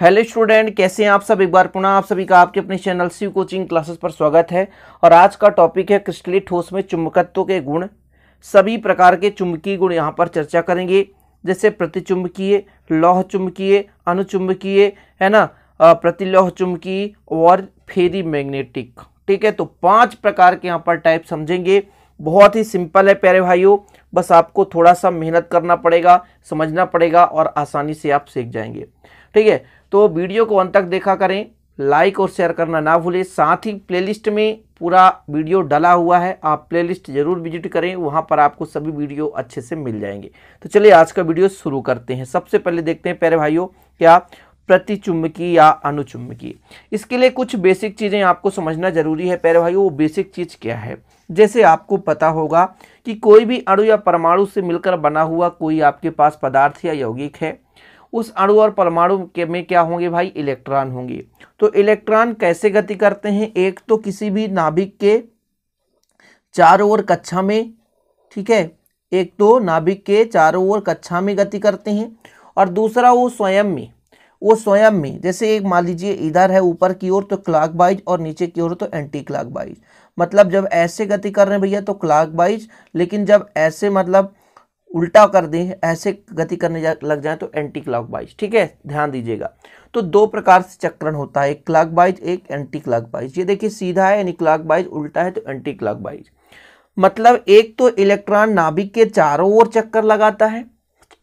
hello student कैसे हैं आप सब एक बार पुनः आप सभी का आपके अपने चैनल सी कोचिंग क्लासेस पर स्वागत है और आज का टॉपिक है क्रिस्टली ठोस में चुंबकत्व के गुण सभी प्रकार के चुंबकीय गुण यहाँ पर चर्चा करेंगे जैसे प्रतिचुंबकीय लौह चुंबकीय अनुचुंबकीय है ना प्रतिलौह चुंबकीय और फेरी मैग्नेटिक ठीक है तो पाँच प्रकार के यहाँ पर टाइप समझेंगे बहुत ही सिंपल है प्यारे भाइयों बस आपको थोड़ा सा मेहनत करना पड़ेगा समझना पड़ेगा और आसानी से आप सीख जाएंगे ठीक है तो वीडियो को अंत तक देखा करें लाइक और शेयर करना ना भूलें साथ ही प्लेलिस्ट में पूरा वीडियो डला हुआ है आप प्लेलिस्ट ज़रूर विजिट करें वहाँ पर आपको सभी वीडियो अच्छे से मिल जाएंगे तो चलिए आज का वीडियो शुरू करते हैं सबसे पहले देखते हैं पैर भाइयों क्या प्रतिचुंबकीय या अनुचुंबकीय इसके लिए कुछ बेसिक चीज़ें आपको समझना जरूरी है प्यारे भाइयों वो बेसिक चीज़ क्या है जैसे आपको पता होगा कि कोई भी अणु या परमाणु से मिलकर बना हुआ कोई आपके पास पदार्थ या यौगिक है उस अणु और परमाणु के में क्या होंगे भाई इलेक्ट्रॉन होंगे तो इलेक्ट्रॉन कैसे गति करते हैं एक तो किसी भी नाभिक के चारों ओर कक्षा में ठीक है एक तो नाभिक के चारों ओर कक्षा में गति करते हैं और दूसरा वो स्वयं में वो स्वयं में जैसे एक मान लीजिए इधर है ऊपर की ओर तो क्लाक बाइज और नीचे की ओर तो एंटी क्लाक बाइज मतलब जब ऐसे गति कर रहे हैं भैया तो क्लाक बाइज लेकिन जब ऐसे मतलब उल्टा कर दें ऐसे गति करने जा, लग जाए तो एंटी क्लॉकवाइज ठीक है ध्यान दीजिएगा तो दो प्रकार से चक्रण होता है एक क्लॉकवाइज एक एंटी क्लॉकवाइज ये देखिए सीधा है यानी क्लॉकवाइज उल्टा है तो एंटी क्लॉकवाइज मतलब एक तो इलेक्ट्रॉन नाभिक के चारों ओर चक्कर लगाता है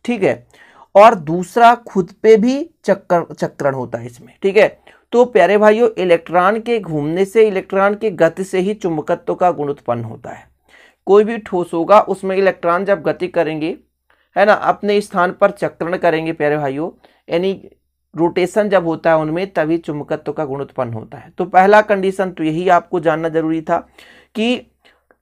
ठीक है और दूसरा खुद पे भी चक्कर चक्रण होता है इसमें ठीक है तो प्यारे भाइयों इलेक्ट्रॉन के घूमने से इलेक्ट्रॉन के गति से ही चुंबकत्व का गुण उत्पन्न होता है कोई भी ठोस होगा उसमें इलेक्ट्रॉन जब गति करेंगे है ना अपने स्थान पर चक्रण करेंगे प्यारे भाइयों यानी रोटेशन जब होता है उनमें तभी चुंबकत्व का गुण उत्पन्न होता है तो पहला कंडीशन तो यही आपको जानना जरूरी था कि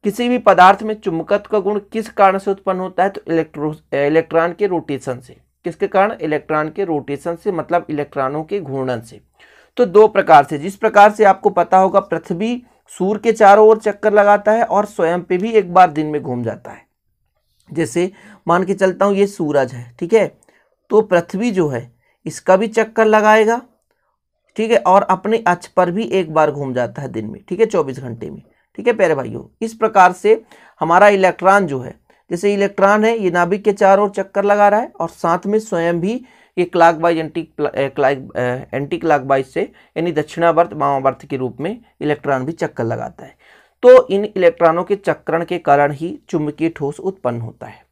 किसी भी पदार्थ में चुंबकत्व का गुण किस कारण से उत्पन्न होता है तो इलेक्ट्रो इलेक्ट्रॉन के रोटेशन से किसके कारण इलेक्ट्रॉन के रोटेशन से मतलब इलेक्ट्रॉनों के घूर्णन से तो दो प्रकार से जिस प्रकार से आपको पता होगा पृथ्वी सूर्य के चारों ओर चक्कर लगाता है और स्वयं पे भी एक बार दिन में घूम जाता है जैसे मान के चलता हूँ ये सूरज है ठीक है तो पृथ्वी जो है इसका भी चक्कर लगाएगा ठीक है और अपने अक्ष पर भी एक बार घूम जाता है दिन में ठीक है चौबीस घंटे में ठीक है प्यारे भाइयों इस प्रकार से हमारा इलेक्ट्रॉन जो है जैसे इलेक्ट्रॉन है ये नाभिक के चारों ओर चक्कर लगा रहा है और साथ में स्वयं भी ये clockwise anti clock anti clockwise से यानी दक्षिणावर्त वामावर्त के रूप में इलेक्ट्रॉन भी चक्कर लगाता है तो इन इलेक्ट्रॉनों के चक्रण के कारण ही चुंबकीय ठोस उत्पन्न होता है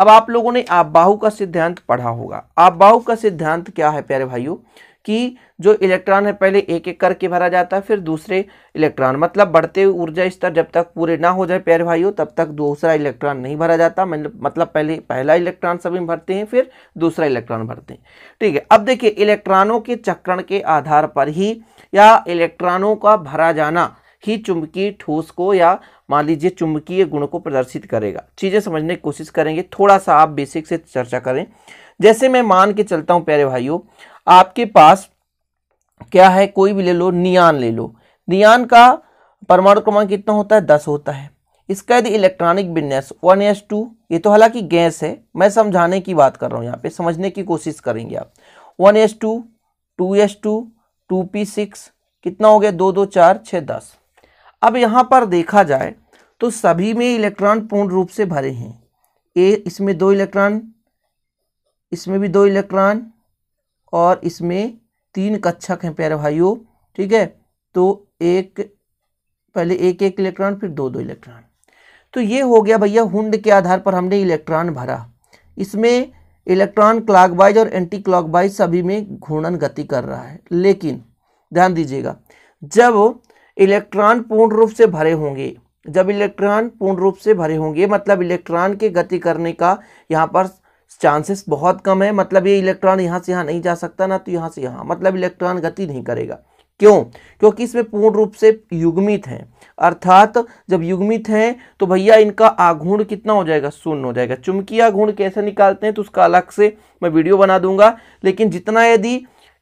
अब आप लोगों ने आप बाहू का सिद्धांत पढ़ा होगा आप का सिद्धांत क्या है प्यारे भाइयों कि जो इलेक्ट्रॉन है पहले एक एक करके भरा जाता है फिर दूसरे इलेक्ट्रॉन मतलब बढ़ते ऊर्जा स्तर जब तक पूरे ना हो जाए प्यारे भाइयों तब तक दूसरा इलेक्ट्रॉन नहीं भरा जाता मतलब, मतलब पहले पहला इलेक्ट्रॉन सभी भरते हैं फिर दूसरा इलेक्ट्रॉन भरते हैं ठीक है अब देखिए इलेक्ट्रॉनों के चक्रण के आधार पर ही या इलेक्ट्रॉनों का भरा जाना ही चुंबकीय ठोस को या मान लीजिए चुंबकीय गुण को प्रदर्शित करेगा चीज़ें समझने की कोशिश करेंगे थोड़ा सा आप बेसिक से चर्चा करें जैसे मैं मान के चलता हूँ प्यारे भाइयों आपके पास क्या है कोई भी ले लो नियान ले लो नियान का परमाणु क्रमांक कितना होता है दस होता है इसका यदि इलेक्ट्रॉनिक विन्यास वन एस टू ये तो हालांकि गैस है मैं समझाने की बात कर रहा हूँ यहाँ पे समझने की कोशिश करेंगे आप one S two two S two two P six कितना हो गया दो दो चार छः दस अब यहाँ पर देखा जाए तो सभी में इलेक्ट्रॉन पूर्ण रूप से भरे हैं ए इसमें दो इलेक्ट्रॉन इसमें भी दो इलेक्ट्रॉन और इसमें तीन कक्षक हैं प्यारे भाइयों ठीक है तो एक पहले एक एक इलेक्ट्रॉन फिर दो दो इलेक्ट्रॉन तो ये हो गया भैया हुंड के आधार पर हमने इलेक्ट्रॉन भरा इसमें इलेक्ट्रॉन क्लॉकवाइज और एंटी क्लॉकवाइज सभी में घूर्णन गति कर रहा है लेकिन ध्यान दीजिएगा जब इलेक्ट्रॉन पूर्ण रूप से भरे होंगे जब इलेक्ट्रॉन पूर्ण रूप से भरे होंगे मतलब इलेक्ट्रॉन के गति करने का यहाँ पर चांसेस बहुत कम है मतलब ये इलेक्ट्रॉन यहाँ से यहाँ नहीं जा सकता ना तो यहाँ से यहाँ मतलब इलेक्ट्रॉन गति नहीं करेगा क्यों क्योंकि इसमें पूर्ण रूप से युग्मित हैं अर्थात जब युग्मित हैं तो भैया इनका आघूर्ण कितना हो जाएगा शून्य हो जाएगा चुमकी आघूर्ण कैसे निकालते हैं तो उसका अलग से मैं वीडियो बना दूंगा लेकिन जितना यदि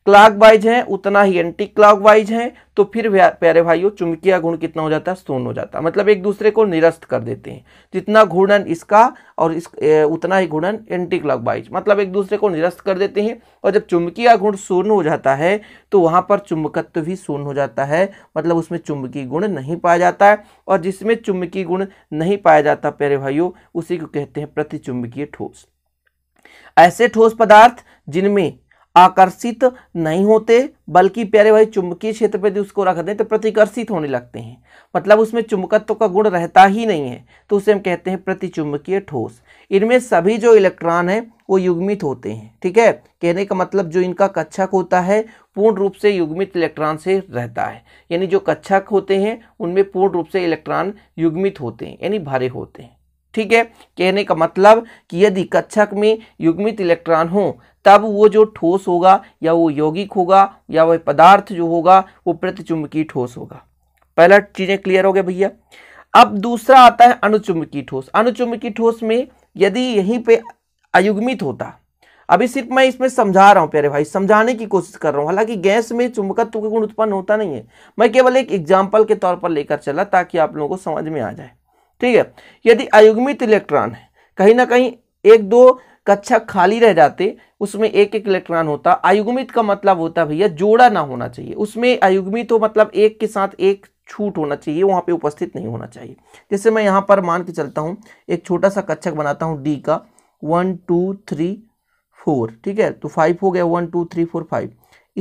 क्लॉकवाइज है उतना ही एंटी क्लॉकवाइज है तो फिर प्यारे भाइयों चुंबकीय गुण कितना हो जाता है शून्य हो जाता है मतलब एक दूसरे को निरस्त कर देते हैं जितना घूर्णन इसका और इस ए, उतना ही घूर्णन एंटी क्लॉकवाइज मतलब एक दूसरे को निरस्त कर देते हैं और जब चुंबकीय गुण शून्य हो जाता है तो वहाँ पर चुंबकत्व भी शून्य हो जाता है मतलब उसमें चुंबकीय गुण नहीं पाया जाता है और जिसमें चुंबकीय गुण नहीं पाया जाता प्यारे भाइयों उसी को कहते हैं प्रति ठोस ऐसे ठोस पदार्थ जिनमें आकर्षित नहीं होते बल्कि प्यारे भाई चुंबकीय क्षेत्र पर उसको रख दें तो प्रतिकर्षित होने लगते हैं मतलब उसमें चुंबकत्व का गुण रहता ही नहीं है तो उसे हम कहते हैं प्रतिचुंबकीय ठोस इनमें सभी जो इलेक्ट्रॉन हैं वो युग्मित होते हैं ठीक है कहने का मतलब जो इनका कक्षक होता है पूर्ण रूप से युग्मित इलेक्ट्रॉन से रहता है यानी जो कक्षक होते हैं उनमें पूर्ण रूप से इलेक्ट्रॉन युग्मित होते हैं यानी भरे होते हैं ठीक है कहने का मतलब कि यदि कक्षक में युग्मित इलेक्ट्रॉन हो तब वो जो ठोस होगा या वो यौगिक होगा या वह पदार्थ जो होगा वो प्रतिचुंबकीय ठोस होगा पहला चीज़ें क्लियर हो गया भैया अब दूसरा आता है अनुचुंबकीय ठोस अनुचुंबकीय ठोस में यदि यहीं पे अयुग्मित होता अभी सिर्फ मैं इसमें समझा रहा हूँ प्यारे भाई समझाने की कोशिश कर रहा हूँ हालांकि गैस में चुंबकत्व का गुण उत्पन्न होता नहीं है मैं केवल एक एग्जाम्पल के तौर पर लेकर चला ताकि आप लोगों को समझ में आ जाए ठीक है यदि अयुग्मित इलेक्ट्रॉन है कहीं ना कहीं एक दो कक्षा खाली रह जाते उसमें एक एक इलेक्ट्रॉन होता आयुग्मित का मतलब होता भैया जोड़ा ना होना चाहिए उसमें आयुग्मित हो मतलब एक के साथ एक छूट होना चाहिए वहाँ पे उपस्थित नहीं होना चाहिए जैसे मैं यहाँ पर मान के चलता हूँ एक छोटा सा कक्षक बनाता हूँ डी का वन टू थ्री फोर ठीक है तो फाइव हो गया one two three four five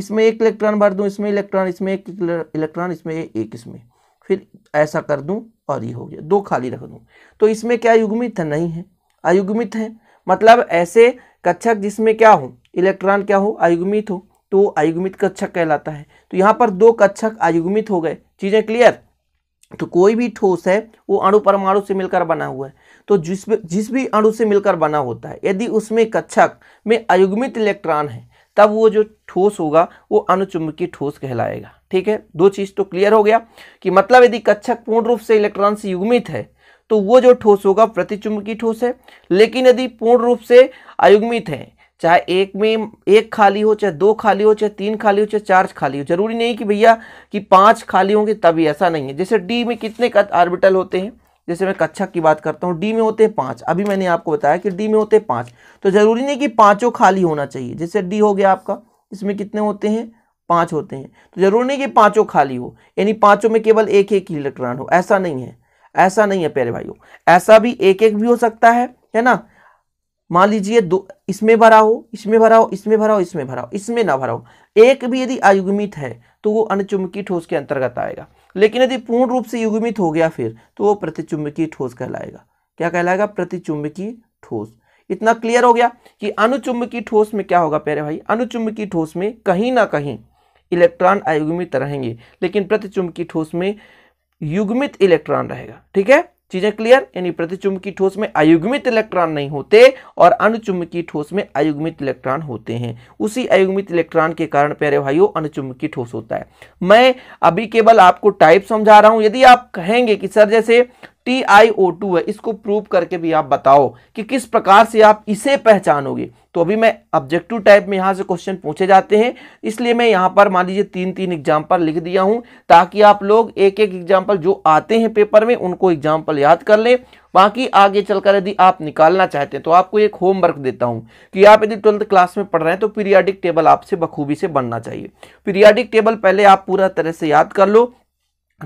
इसमें एक इलेक्ट्रॉन भर दूँ इसमें इलेक्ट्रॉन इसमें एक इलेक्ट्रॉन इसमें एक इसमें फिर ऐसा कर दूँ और ये हो गया दो खाली रख दूँ तो इसमें क्या युग्मित है नहीं है अयुग्मित है मतलब ऐसे कक्षक जिसमें क्या हो इलेक्ट्रॉन क्या हो आयुग्मित हो तो आयुग्मित कक्षक कहलाता है तो यहाँ पर दो कक्षक आयुग्मित हो गए चीज़ें क्लियर तो कोई भी ठोस है वो अणु परमाणु से मिलकर बना हुआ है तो जिस जिस भी अणु से मिलकर बना होता है यदि उसमें कक्षक में अयुग्मित इलेक्ट्रॉन है तब वो जो ठोस होगा वो अनुचुंबकीय ठोस कहलाएगा ठीक है दो चीज़ तो क्लियर हो गया कि मतलब यदि कक्षक पूर्ण रूप से इलेक्ट्रॉन से युग्मित है तो वो जो ठोस होगा प्रतिचुंबकीय ठोस है लेकिन यदि पूर्ण रूप से अयुग्मित है चाहे एक में एक खाली हो चाहे दो खाली हो चाहे तीन खाली हो चाहे चार खाली हो जरूरी नहीं कि भैया कि पांच खाली होंगे तभी ऐसा नहीं है जैसे डी में कितने आर्बिटल होते हैं जैसे मैं कक्षा की बात करता हूँ डी में होते हैं पाँच अभी मैंने आपको बताया कि डी में होते हैं पाँच तो ज़रूरी नहीं कि पाँचों खाली होना चाहिए जैसे डी हो गया आपका इसमें कितने होते हैं पाँच होते हैं तो ज़रूरी नहीं कि पाँचों खाली हो यानी पाँचों में केवल एक एक ही इलेक्ट्रॉन हो ऐसा नहीं है ऐसा नहीं है प्यारे भाइयों ऐसा भी एक एक भी हो सकता है है ना मान लीजिए दो इसमें भरा हो इसमें भरा हो इसमें भरा हो इसमें भरा हो इसमें ना भरा हो एक भी यदि अयुग्मित है तो वो अनचुंबकीय ठोस के अंतर्गत आएगा लेकिन यदि पूर्ण रूप से युग्मित हो गया फिर तो वो प्रतिचुंबकीय ठोस कहलाएगा क्या कहलाएगा प्रतिचुंबकीय ठोस इतना क्लियर हो गया कि अनुचुंबकीय ठोस में क्या होगा प्यारे भाई अनुचुंबकीय ठोस में कहीं ना कहीं इलेक्ट्रॉन अयुग्मित रहेंगे लेकिन प्रतिचुंबकीय ठोस में युग्मित इलेक्ट्रॉन रहेगा ठीक है चीजें क्लियर यानी प्रतिचुंबकीय ठोस में अयुग्मित इलेक्ट्रॉन नहीं होते और अनुचुंबकीय ठोस में अयुग्मित इलेक्ट्रॉन होते हैं उसी अयुग्मित इलेक्ट्रॉन के कारण प्यारे भाइयों अनुचुंबकीय ठोस होता है मैं अभी केवल आपको टाइप समझा रहा हूं यदि आप कहेंगे कि सर जैसे टी आई ओ टू है इसको प्रूव करके भी आप बताओ कि किस प्रकार से आप इसे पहचानोगे तो अभी मैं ऑब्जेक्टिव टाइप में यहां से क्वेश्चन पूछे जाते हैं इसलिए मैं यहां पर मान लीजिए तीन तीन एग्जाम्पल लिख दिया हूं ताकि आप लोग एक एक एग्जाम्पल जो आते हैं पेपर में उनको एग्जाम्पल याद कर लें बाकी आगे चलकर यदि आप निकालना चाहते हैं तो आपको एक होमवर्क देता हूं कि आप यदि ट्वेल्थ क्लास में पढ़ रहे हैं तो पीरियाडिक टेबल आपसे बखूबी से बनना चाहिए पीरियाडिक टेबल पहले आप पूरा तरह से याद कर लो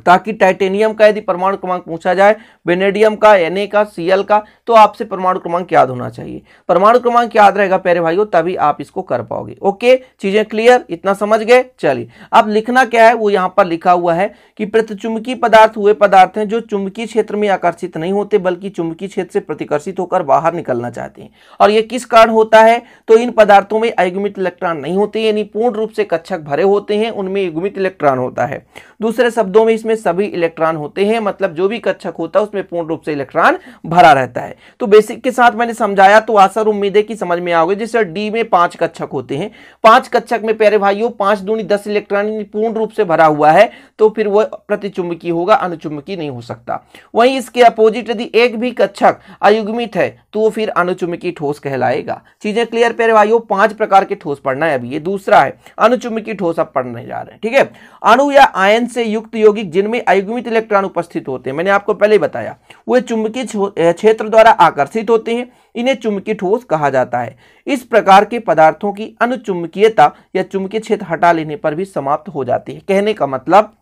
ताकि टाइटेनियम का यदि परमाणु क्रमांक पूछा जाए वेनेडियम का एन का सीएल का तो आपसे परमाणु क्रमांक याद होना चाहिए परमाणु क्रमांक याद रहेगा प्यारे भाइयों तभी आप इसको कर पाओगे ओके चीजें क्लियर इतना समझ गए चलिए अब लिखना क्या है वो यहाँ पर लिखा हुआ है कि प्रतिचुंबकीय पदार्थ हुए पदार्थ हैं जो चुंबकीय क्षेत्र में आकर्षित नहीं होते बल्कि चुंबकीय क्षेत्र से प्रतिकर्षित होकर बाहर निकलना चाहते हैं और यह किस कारण होता है तो इन पदार्थों में अयुगमित इलेक्ट्रॉन नहीं होते यानी पूर्ण रूप से कक्षक भरे होते हैं उनमें युगमित इलेक्ट्रॉन होता है दूसरे शब्दों में जिसमें सभी इलेक्ट्रॉन होते हैं मतलब जो भी कक्षक होता है उसमें पूर्ण रूप से इलेक्ट्रॉन भरा रहता है तो बेसिक के साथ मैंने समझाया तो आसर उम्मीद है कि समझ में आओगे जैसे डी में पांच कक्षक होते हैं पांच कक्षक में प्यारे भाइयों पांच दूनी दस इलेक्ट्रॉन पूर्ण रूप से भरा हुआ है तो फिर वह प्रतिचुंबकीय होगा अनुचुंबकीय नहीं हो सकता वहीं इसके अपोजिट यदि एक भी कक्षक अयुग्मित है तो वो फिर अनुचुंबकीय ठोस कहलाएगा चीजें क्लियर प्यारे भाइयों पांच प्रकार के ठोस पढ़ना है अभी ये दूसरा है अनुचुंबकीय ठोस अब पढ़ने जा रहे हैं ठीक है अणु या आयन से युक्त यौगिक जिनमें अयुग्मित इलेक्ट्रॉन उपस्थित होते हैं मैंने आपको पहले बताया वे चुंबकीय क्षेत्र द्वारा आकर्षित होते हैं इन्हें चुंबकीय ठोस कहा जाता है इस प्रकार के पदार्थों की अनुचुंबकीयता या चुंबकीय क्षेत्र हटा लेने पर भी समाप्त हो जाती है कहने का मतलब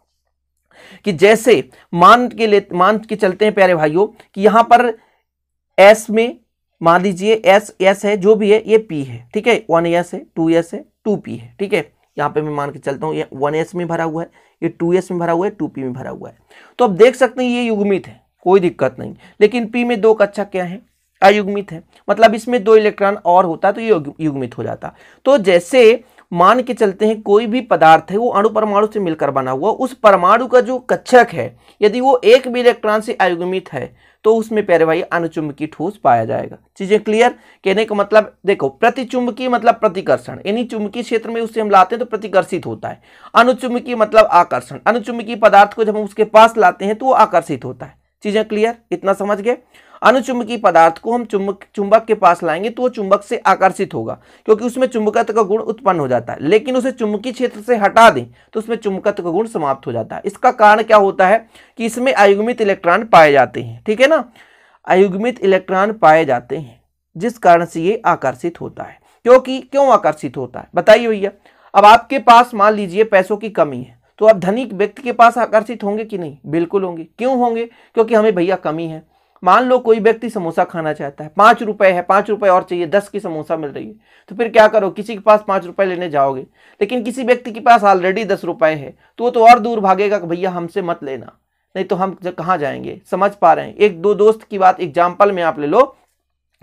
कि जैसे मान के ले मान के चलते हैं प्यारे भाइयों कि यहां पर एस में मान लीजिए एस एस है जो भी है ये पी है ठीक है वन एस है टू एस है टू पी है ठीक है यहां पे मैं मान के चलता हूं ये वन एस में भरा हुआ है ये टू एस में भरा हुआ है टू पी में भरा हुआ है तो आप देख सकते हैं ये युग्मित है कोई दिक्कत नहीं लेकिन पी में दो कक्षा अच्छा क्या है अयुग्मित है मतलब इसमें दो इलेक्ट्रॉन और होता तो ये युग्मित हो जाता तो जैसे मान के चलते हैं कोई भी पदार्थ है वो अणु परमाणु से मिलकर बना हुआ उस परमाणु का जो कच्छक है यदि वो एक भी इलेक्ट्रॉन से आयुगमित है तो उसमें पैरवाही अनुचुंबकीय ठोस पाया जाएगा चीजें क्लियर कहने का मतलब देखो प्रतिचुंबकीय मतलब प्रतिकर्षण यानी चुंबकीय क्षेत्र में उससे हम लाते हैं तो प्रतिकर्षित होता है अनुचुंबकीय मतलब आकर्षण अनुचुंबकीय पदार्थ को जब हम उसके पास लाते हैं तो वो आकर्षित होता है चीजें क्लियर इतना समझ गए अनुचुंबकीय पदार्थ को हम चुंबक चुंबक के पास लाएंगे तो वो चुंबक से आकर्षित होगा क्योंकि उसमें चुंबकत्व का गुण उत्पन्न हो जाता है लेकिन उसे चुंबकीय क्षेत्र से हटा दें तो उसमें चुंबकत्व का गुण समाप्त हो जाता है इसका कारण क्या होता है कि इसमें आयुग्मित इलेक्ट्रॉन पाए जाते हैं ठीक है ना अयुग्मित इलेक्ट्रॉन पाए जाते हैं जिस कारण से ये आकर्षित होता है क्योंकि क्यों आकर्षित होता है बताइए भैया अब आपके पास मान लीजिए पैसों की कमी है तो आप धनिक व्यक्ति के पास आकर्षित होंगे कि नहीं बिल्कुल होंगे क्यों होंगे क्योंकि हमें भैया कमी है मान लो कोई व्यक्ति समोसा खाना चाहता है पाँच रुपए है पाँच रुपए और चाहिए दस की समोसा मिल रही है तो फिर क्या करो किसी के पास पांच रुपए लेने जाओगे लेकिन किसी व्यक्ति के पास ऑलरेडी दस रुपए है तो वो तो और दूर भागेगा कि भैया हमसे मत लेना नहीं तो हम कहाँ जाएंगे समझ पा रहे हैं एक दो दोस्त की बात एग्जाम्पल में आप ले लो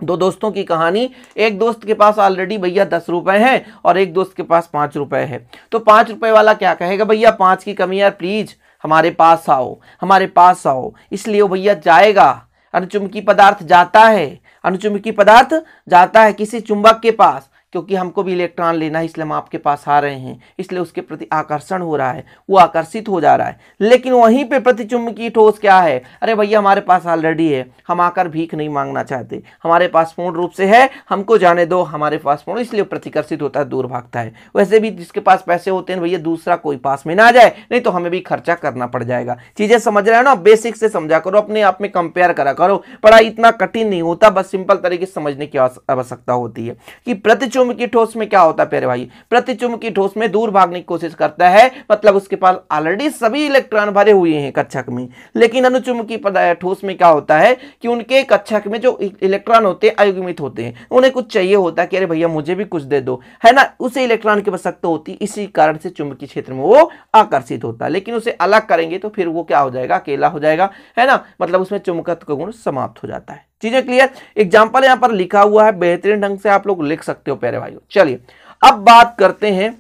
दो दोस्तों की कहानी एक दोस्त के पास ऑलरेडी भैया दस रुपए हैं और एक दोस्त के पास पांच रुपए है तो पांच रुपए वाला क्या कहेगा भैया पांच की कमी यार प्लीज़ हमारे पास आओ हमारे पास आओ इसलिए वो भैया जाएगा अनुचुंबकीय पदार्थ जाता है अनुचुंबकी पदार्थ जाता है किसी चुंबक के पास क्योंकि हमको भी इलेक्ट्रॉन लेना है इसलिए हम आपके पास आ रहे हैं इसलिए उसके प्रति आकर्षण हो रहा है वो आकर्षित हो जा रहा है लेकिन वहीं पे प्रतिचुंबकीय ठोस क्या है अरे भैया हमारे पास ऑलरेडी है हम आकर भीख नहीं मांगना चाहते हमारे पास पूर्ण रूप से है हमको जाने दो हमारे पास पूर्ण इसलिए प्रतिकर्षित होता है दूर भागता है वैसे भी जिसके पास पैसे होते हैं भैया दूसरा कोई पास में ना जाए नहीं तो हमें भी खर्चा करना पड़ जाएगा चीज़ें समझ रहे हो ना बेसिक से समझा करो अपने आप में कंपेयर करा करो पढ़ाई इतना कठिन नहीं होता बस सिंपल तरीके से समझने की आवश्यकता होती है कि प्रतिचुंब प्रतिचुंबकीय ठोस में क्या होता है प्यारे भाई प्रतिचुंबकीय ठोस में दूर भागने की कोशिश करता है मतलब उसके पास ऑलरेडी सभी इलेक्ट्रॉन भरे हुए हैं कक्षक में लेकिन अनुचुंबकीय ठोस में क्या होता है कि उनके कक्षक में जो इलेक्ट्रॉन e- होते हैं अयुग्मित होते हैं उन्हें कुछ चाहिए होता है कि अरे भैया मुझे भी कुछ दे दो है ना उसे इलेक्ट्रॉन की आवश्यकता होती है इसी कारण से चुंबकीय क्षेत्र में वो आकर्षित होता है लेकिन उसे अलग करेंगे तो फिर वो क्या हो जाएगा अकेला हो जाएगा है ना मतलब उसमें चुंबकत्व गुण समाप्त हो जाता है चीजें क्लियर एग्जाम्पल यहां पर लिखा हुआ है बेहतरीन ढंग से आप लोग लिख सकते हो प्यारे भाइयों चलिए अब बात करते हैं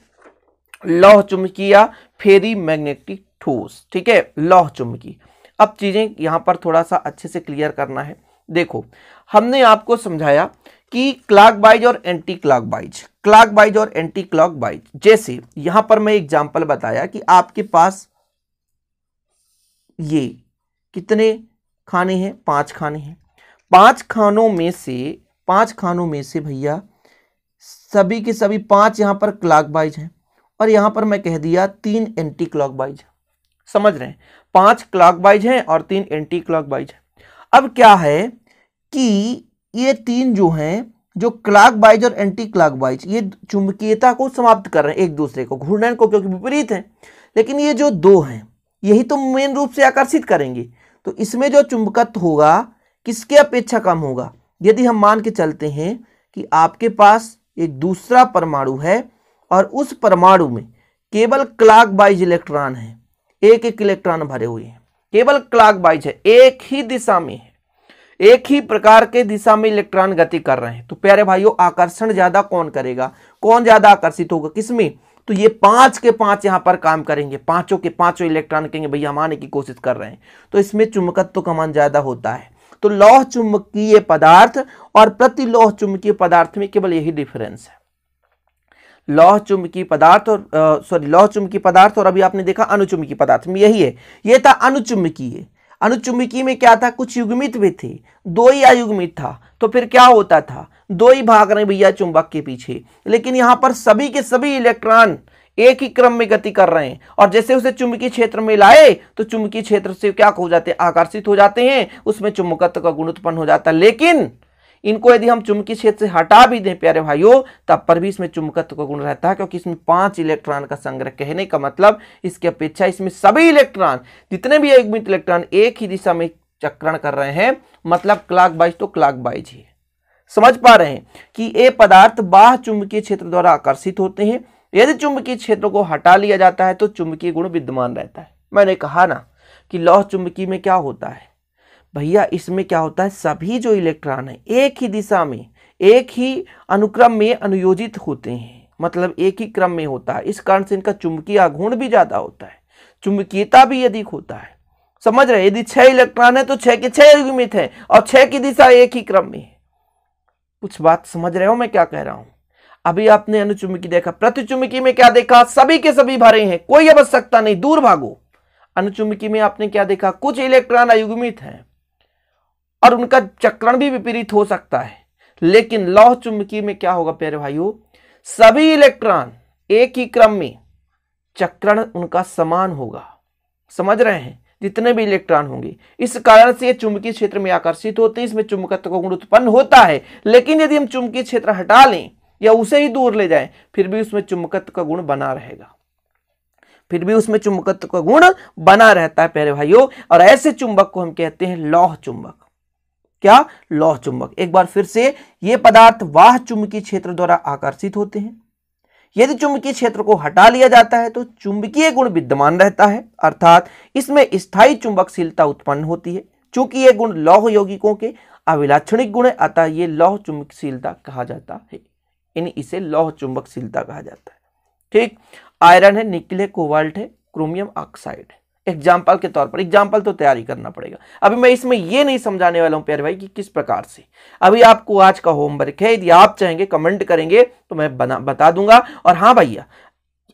लौह चुम्बकी या फेरी मैग्नेटिक ठोस ठीक है लौह चुम्बकी अब चीजें यहां पर थोड़ा सा अच्छे से क्लियर करना है देखो हमने आपको समझाया कि क्लाक बाइज और anti clock wise clock wise और एंटी बाइज जैसे यहां पर मैं एग्जाम्पल बताया कि आपके पास ये कितने खाने हैं पांच खाने हैं पांच खानों में से पांच खानों में से भैया सभी के सभी पांच यहां पर क्लाक बाइज हैं और यहां पर मैं कह दिया तीन एंटी क्लाक बाइज समझ रहे हैं पांच क्लाक बाइज हैं और तीन एंटी बाइज हैं अब क्या है कि ये तीन जो हैं जो क्लाक बाइज और एंटी क्लाक बाइज ये चुंबकीयता को समाप्त कर रहे हैं एक दूसरे को घूर्णन को क्योंकि विपरीत हैं लेकिन ये जो दो हैं यही तो मेन रूप से आकर्षित करेंगे तो इसमें जो चुंबकत्व होगा किसके अपेक्षा कम होगा यदि हम मान के चलते हैं कि आपके पास एक दूसरा परमाणु है और उस परमाणु में केवल क्लाक बाइज इलेक्ट्रॉन है एक एक इलेक्ट्रॉन भरे हुए हैं केवल क्लाक बाइज है एक ही दिशा में है एक ही प्रकार के दिशा में इलेक्ट्रॉन गति कर रहे हैं तो प्यारे भाइयों आकर्षण ज्यादा कौन करेगा कौन ज्यादा आकर्षित होगा किसमें तो ये पांच के पांच यहां पर काम करेंगे पांचों के पांचों इलेक्ट्रॉन कहेंगे भैया हम आने की कोशिश कर रहे हैं तो इसमें चुंबकत्व का मान ज्यादा होता है तो लौह चुंबकीय पदार्थ और प्रतिलोह चुंबकीय पदार्थ में केवल यही डिफरेंस है लौह चुंबकीय पदार्थ और सॉरी लौह चुंबकीय पदार्थ और अभी आपने देखा अनुचुंबकीय पदार्थ में यही है ये था अनुचुंबकीय अनुचुंबकीय में क्या था कुछ युग्मित भी थे दो ही अयुग्मित था तो फिर क्या होता था दो ही भाग रहे भैया चुंबक के पीछे लेकिन यहां पर सभी के सभी इलेक्ट्रॉन एक ही क्रम में गति कर रहे हैं और जैसे उसे चुंबकीय क्षेत्र में लाए तो चुंबकीय क्षेत्र से क्या हो जाते हैं आकर्षित हो जाते हैं उसमें चुंबकत्व का गुण उत्पन्न हो जाता है लेकिन इनको यदि हम चुंबकीय क्षेत्र से हटा भी दें प्यारे भाइयों तब पर भी इसमें चुंबकत्व का गुण रहता है क्योंकि इसमें पांच इलेक्ट्रॉन का संग्रह कहने का मतलब इसकी अपेक्षा इसमें सभी इलेक्ट्रॉन जितने भी युग्मित इलेक्ट्रॉन एक ही दिशा में चक्रण कर रहे हैं मतलब क्लाक बाइज तो क्लाक बाइज ही समझ पा रहे हैं कि ये पदार्थ बाह चुंबकीय क्षेत्र द्वारा आकर्षित होते हैं यदि चुंबकीय क्षेत्र को हटा लिया जाता है तो चुंबकीय गुण विद्यमान रहता है मैंने कहा ना कि लौह चुंबकीय में क्या होता है भैया इसमें क्या होता है सभी जो इलेक्ट्रॉन है एक ही दिशा में एक ही अनुक्रम में अनुयोजित होते हैं मतलब एक ही क्रम में होता है इस कारण से इनका चुंबकीय आघूर्ण भी ज़्यादा होता है चुंबकीयता भी अधिक होता है समझ रहे यदि छह इलेक्ट्रॉन है तो छह के छह युग्मित है और छह की दिशा एक ही क्रम में है कुछ बात समझ रहे हो मैं क्या कह रहा हूं अभी आपने अनुचुंबकी देखा प्रतिचुंबकी में क्या देखा सभी के सभी भरे हैं कोई आवश्यकता नहीं दूर भागो अनुचुंबकी में आपने क्या देखा कुछ इलेक्ट्रॉन अयुग्मित हैं और उनका चक्रण भी विपरीत हो सकता है लेकिन लौह चुंबकी में क्या होगा प्यारे भाइयों सभी इलेक्ट्रॉन एक ही क्रम में चक्रण उनका समान होगा समझ रहे हैं जितने भी इलेक्ट्रॉन होंगे इस कारण से ये चुंबकीय क्षेत्र में आकर्षित होते हैं इसमें चुंबकत्व का गुण उत्पन्न होता है लेकिन यदि हम चुंबकीय क्षेत्र हटा लें या उसे ही दूर ले जाएं फिर भी उसमें चुंबकत्व का गुण बना रहेगा फिर भी उसमें चुंबकत्व का गुण बना रहता है प्यारे भाइयों और ऐसे चुंबक को हम कहते हैं लौह चुंबक क्या लौह चुंबक एक बार फिर से ये पदार्थ वाह चुंबकीय क्षेत्र द्वारा आकर्षित होते हैं यदि चुंबकीय क्षेत्र को हटा लिया जाता है तो चुंबकीय गुण विद्यमान रहता है अर्थात इसमें स्थायी चुंबकशीलता उत्पन्न होती है चूंकि ये गुण लौह यौगिकों के अविलाक्षणिक गुण है अतः ये लौह चुंबकशीलता कहा जाता है इन इसे लौह चुंबकशीलता कहा जाता है ठीक आयरन है निकिल है कोवाल्ट है क्रोमियम ऑक्साइड है एग्जाम्पल के तौर पर एग्जाम्पल तो तैयारी करना पड़ेगा अभी मैं इसमें यह नहीं समझाने वाला हूं प्यारे भाई कि किस प्रकार से अभी आपको आज का होमवर्क है यदि आप चाहेंगे कमेंट करेंगे तो मैं बना बता दूंगा और हां भैया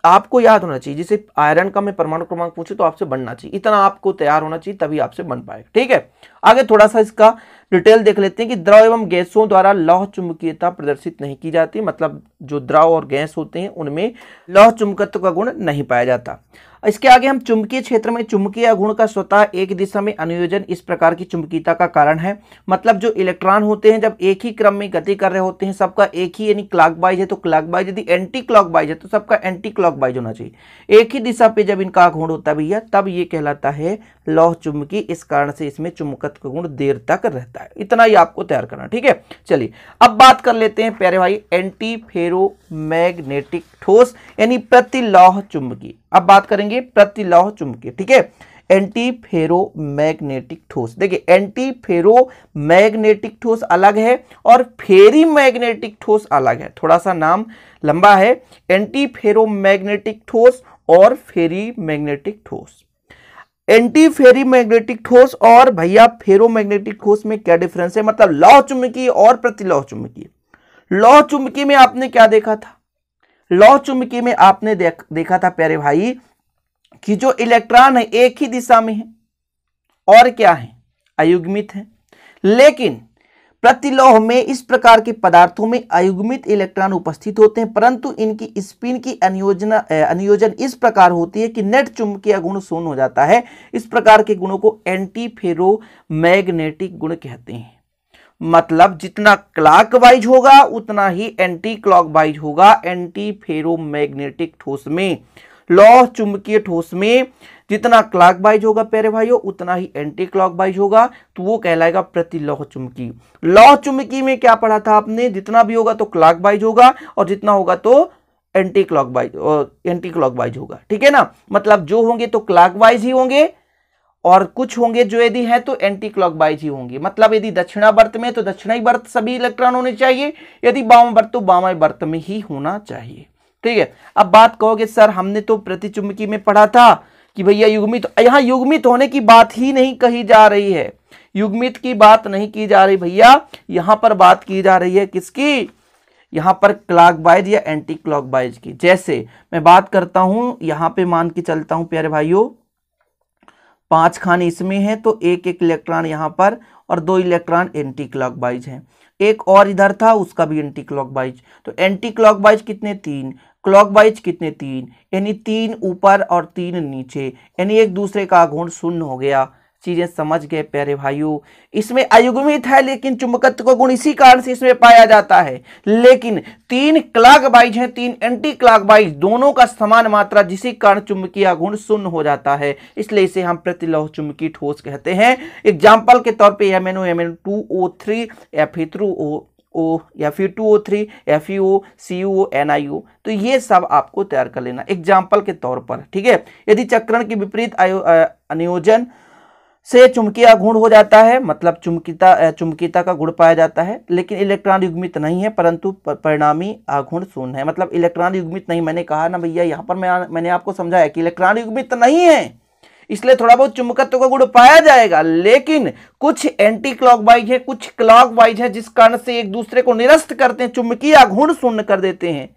आपको याद होना चाहिए जैसे आयरन का मैं परमाणु क्रमांक पूछू तो आपसे बनना चाहिए इतना आपको तैयार होना चाहिए तभी आपसे बन पाएगा ठीक है आगे थोड़ा सा इसका डिटेल देख लेते हैं कि द्रव एवं गैसों द्वारा लौह चुंबकीयता प्रदर्शित नहीं की जाती मतलब जो द्रव और गैस होते हैं उनमें लौह चुंबकत्व का गुण नहीं पाया जाता इसके आगे हम चुंबकीय क्षेत्र में चुंबकीय गुण का स्वतः एक दिशा में अनुयोजन इस प्रकार की चुंबकीयता का कारण है मतलब जो इलेक्ट्रॉन होते हैं जब एक ही क्रम में गति कर रहे होते हैं सबका एक ही यानी क्लॉकवाइज है तो क्लॉकवाइज यदि एंटी क्लॉकवाइज है तो सबका एंटी क्लॉकवाइज होना चाहिए एक ही दिशा पे जब इनका घूर्ण होता भैया तब ये कहलाता है लौह चुंबकी इस कारण से इसमें चुंबकत्व का गुण देर तक रहता है इतना ही आपको तैयार करना ठीक है चलिए अब बात कर लेते हैं प्यारे भाई एंटी फेर फेरोमैग्नेटिक ठोस यानी प्रतिलौह चुंबकीय अब बात करेंगे प्रतिलौह चुंबकीय ठीक है एंटी फेरोमैग्नेटिक ठोस देखिए एंटी फेरोमैग्नेटिक ठोस अलग है और फेरी मैग्नेटिक ठोस अलग है थोड़ा सा नाम लंबा है एंटी फेरोमैग्नेटिक ठोस और फेरी मैग्नेटिक ठोस एंटी फेरी मैग्नेटिक ठोस और भैया फेरोमैग्नेटिक ठोस में क्या डिफरेंस है मतलब लौह चुंबकीय और प्रतिलौह चुंबकीय लौह चुंबकी में आपने क्या देखा था लौह चुंबकी में आपने देख, देखा था प्यारे भाई कि जो इलेक्ट्रॉन है एक ही दिशा में है और क्या है अयुग्मित है लेकिन प्रतिलोह में इस प्रकार के पदार्थों में अयुग्मित इलेक्ट्रॉन उपस्थित होते हैं परंतु इनकी स्पिन की अनुयोजना अनुयोजन इस प्रकार होती है कि नेट चुंबकीय गुण शून्य हो जाता है इस प्रकार के गुणों को एंटी फेरो मैग्नेटिक गुण कहते हैं मतलब जितना क्लाक वाइज होगा उतना ही एंटी क्लॉक वाइज होगा एंटी फेरोमैग्नेटिक ठोस में लौह चुंबकीय ठोस में जितना क्लाक वाइज होगा प्यारे भाइयों उतना ही एंटी क्लॉक वाइज होगा तो वो कहलाएगा प्रतिलौह चुंबकी लौह चुंबकी में क्या पढ़ा था आपने जितना भी होगा तो क्लाक वाइज होगा और जितना होगा तो anti clock wise anti clock wise होगा ठीक है ना मतलब जो होंगे तो क्लाक वाइज ही होंगे और कुछ होंगे जो यदि हैं तो एंटी क्लॉकवाइज ही होंगे मतलब यदि दक्षिणा वर्त में तो दक्षिणी वर्त सभी इलेक्ट्रॉन होने चाहिए यदि वर्त तो वामा वर्त में ही होना चाहिए ठीक है अब बात कहोगे सर हमने तो प्रतिचुंबकी में पढ़ा था कि भैया युग्मित यहां यहाँ युग्मित होने की बात ही नहीं कही जा रही है युग्मित की बात नहीं की जा रही भैया यहां पर बात की जा रही है किसकी यहाँ पर क्लॉकवाइज या एंटी क्लॉकवाइज की जैसे मैं बात करता हूं यहाँ पे मान के चलता हूं प्यारे भाइयों पांच खान इसमें है तो एक एक इलेक्ट्रॉन यहाँ पर और दो इलेक्ट्रॉन एंटी क्लॉक बाइज है एक और इधर था उसका भी एंटी क्लॉक बाइज तो एंटी क्लॉक बाइज कितने तीन क्लॉक बाइज कितने तीन यानी तीन ऊपर और तीन नीचे यानी एक दूसरे का गुण शून्य हो गया चीजें समझ गए प्यारे भाइयों इसमें अयुग्मित है लेकिन चुंबकत्व का गुण इसी कारण से इसमें पाया जाता है लेकिन तीन क्लाक बाइज है तीन एंटी क्लाक बाइज दोनों का समान मात्रा जिसी कारण चुंबकीय गुण शून्य हो जाता है इसलिए इसे हम प्रतिलोह चुंबकीय ठोस कहते हैं एग्जाम्पल के तौर पर M N O M N two O three या फिर थ्रू ओ ओ या फिर two O three F E O C O N I O तो ये सब आपको तैयार कर लेना एग्जाम्पल के तौर पर ठीक है यदि चक्रण के विपरीत अनियोजन से चुंबकीय गुण हो जाता है मतलब चुमकीता चुमकीता का गुण पाया जाता है लेकिन इलेक्ट्रॉन युग्मित नहीं है परंतु परिणामी आघुण शून्य है मतलब इलेक्ट्रॉन युग्मित नहीं मैंने कहा ना भैया यहाँ पर मैं मैंने आपको समझाया कि इलेक्ट्रॉन युग्मित नहीं है इसलिए थोड़ा बहुत चुंबकत्व का गुण पाया जाएगा लेकिन कुछ एंटी क्लॉक वाइज है कुछ क्लॉक वाइज है जिस कारण से एक दूसरे को निरस्त करते हैं चुंबकीय आघुण शून्य कर देते हैं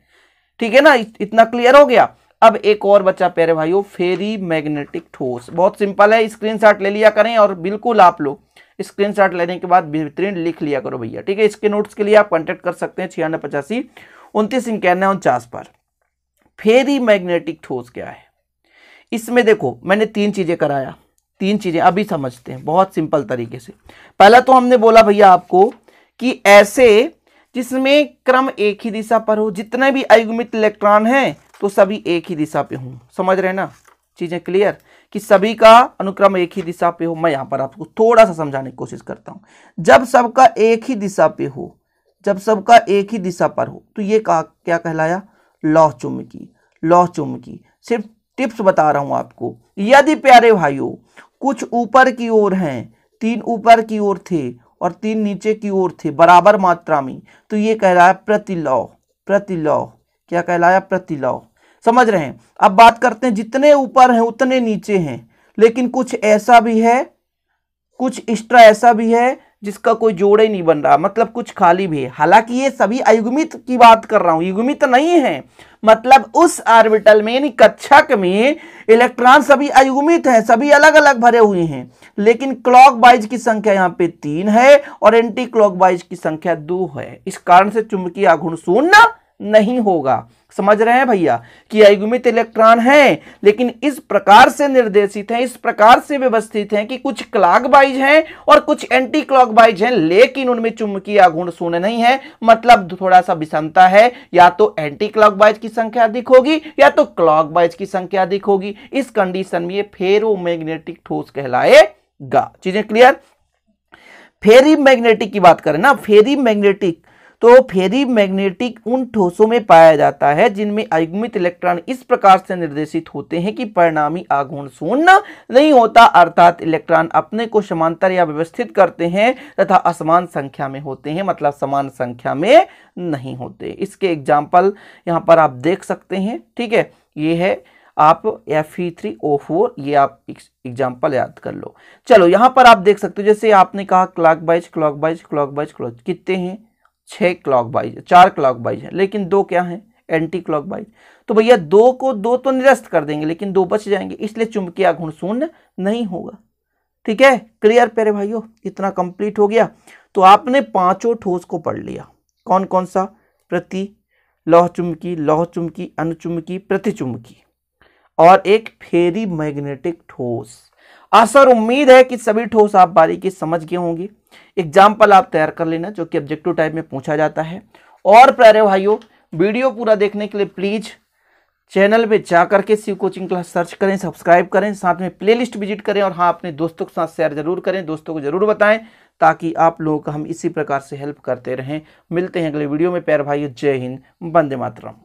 ठीक है ना इतना क्लियर हो गया अब एक और बच्चा प्यारे भाइयों फेरी मैग्नेटिक ठोस बहुत सिंपल है स्क्रीनशॉट ले लिया करें और बिल्कुल आप लोग स्क्रीनशॉट लेने के बाद बेहतरीन लिख लिया करो भैया ठीक है इसके नोट्स के लिए आप कॉन्टेक्ट कर सकते हैं छियानवे पचासी उनतीस इक्यानवे उनचास पर फेरी मैग्नेटिक ठोस क्या है इसमें देखो मैंने तीन चीज़ें कराया तीन चीज़ें अभी समझते हैं बहुत सिंपल तरीके से पहला तो हमने बोला भैया आपको कि ऐसे जिसमें क्रम एक ही दिशा पर हो जितने भी अयुग्मित इलेक्ट्रॉन हैं तो सभी एक ही दिशा पे हूं समझ रहे ना चीज़ें क्लियर कि सभी का अनुक्रम एक ही दिशा पे हो मैं यहाँ पर आपको थोड़ा सा समझाने की कोशिश करता हूँ जब सबका एक ही दिशा पे हो जब सबका एक ही दिशा पर हो तो ये का, क्या कहलाया लौह चुम्बकी लौह चुम्बकी सिर्फ टिप्स बता रहा हूँ आपको यदि प्यारे भाइयों कुछ ऊपर की ओर हैं तीन ऊपर की ओर थे और तीन नीचे की ओर थे बराबर मात्रा में तो ये कह रहा है प्रतिलौह प्रतिलौह क्या कहलाया प्रतिलाव समझ रहे हैं अब बात करते हैं जितने ऊपर हैं उतने नीचे हैं लेकिन कुछ ऐसा भी है कुछ एक्स्ट्रा ऐसा भी है जिसका कोई जोड़े नहीं बन रहा मतलब कुछ खाली भी है हालांकि ये सभी अयुग्मित की बात कर रहा हूं युग्मित नहीं है मतलब उस आर्बिटल में यानी कक्षक में इलेक्ट्रॉन सभी अयुग्मित हैं सभी अलग अलग भरे हुए हैं लेकिन क्लॉक वाइज की संख्या यहाँ पे तीन है और एंटी क्लॉक वाइज की संख्या दो है इस कारण से चुंबकीय आघूर्ण शून्य नहीं होगा समझ रहे हैं भैया कि अयुगमित इलेक्ट्रॉन है लेकिन इस प्रकार से निर्देशित है इस प्रकार से व्यवस्थित है कि कुछ बाइज है और कुछ एंटी बाइज है लेकिन उनमें चुंबकीय आघूर्ण शून्य नहीं है मतलब थोड़ा सा विषमता है या तो एंटी क्लॉक बाइज की संख्या अधिक होगी या तो क्लॉक बाइज की संख्या अधिक होगी इस कंडीशन में फेरो मैग्नेटिक ठोस कहलाएगा चीजें क्लियर फेरी मैग्नेटिक की बात करें ना फेरी मैग्नेटिक तो फेरी मैग्नेटिक उन ठोसों में पाया जाता है जिनमें आयुग्मित इलेक्ट्रॉन इस प्रकार से निर्देशित होते हैं कि परिणामी आगुण शून्य नहीं होता अर्थात इलेक्ट्रॉन अपने को समांतर या व्यवस्थित करते हैं तथा असमान संख्या में होते हैं मतलब समान संख्या में नहीं होते इसके एग्जाम्पल यहाँ पर आप देख सकते हैं ठीक है ये है आप एफ थ्री ओ फोर ये आप एग्जाम्पल याद कर लो चलो यहाँ पर आप देख सकते हो जैसे आपने कहा clock wise clock wise clock wise clock कितने हैं छः क्लॉक वाइज चार क्लॉक वाइज है लेकिन दो क्या है एंटी क्लॉक वाइज तो भैया दो को दो तो निरस्त कर देंगे लेकिन दो बच जाएंगे इसलिए चुंबकीय आघूर्ण शून्य नहीं होगा ठीक है क्लियर प्यारे भाइयों इतना कंप्लीट हो गया तो आपने पांचों ठोस को पढ़ लिया कौन कौन सा प्रति लौह चुंबकी लौह चुंबकी अनुचुंबकी प्रतिचुंबकी और एक फेरी मैग्नेटिक ठोस आसर उम्मीद है कि सभी ठोस आप बारीकी समझ गए होंगे एग्जाम्पल आप तैयार कर लेना जो कि ऑब्जेक्टिव टाइप में पूछा जाता है और प्यारे भाइयों वीडियो पूरा देखने के लिए प्लीज़ चैनल पे जाकर के शिव कोचिंग क्लास सर्च करें सब्सक्राइब करें साथ में प्लेलिस्ट विजिट करें और हाँ अपने दोस्तों के साथ शेयर जरूर करें दोस्तों को जरूर बताएं ताकि आप लोगों का हम इसी प्रकार से हेल्प करते रहें मिलते हैं अगले वीडियो में प्यार भाइयों जय हिंद वंदे मातरम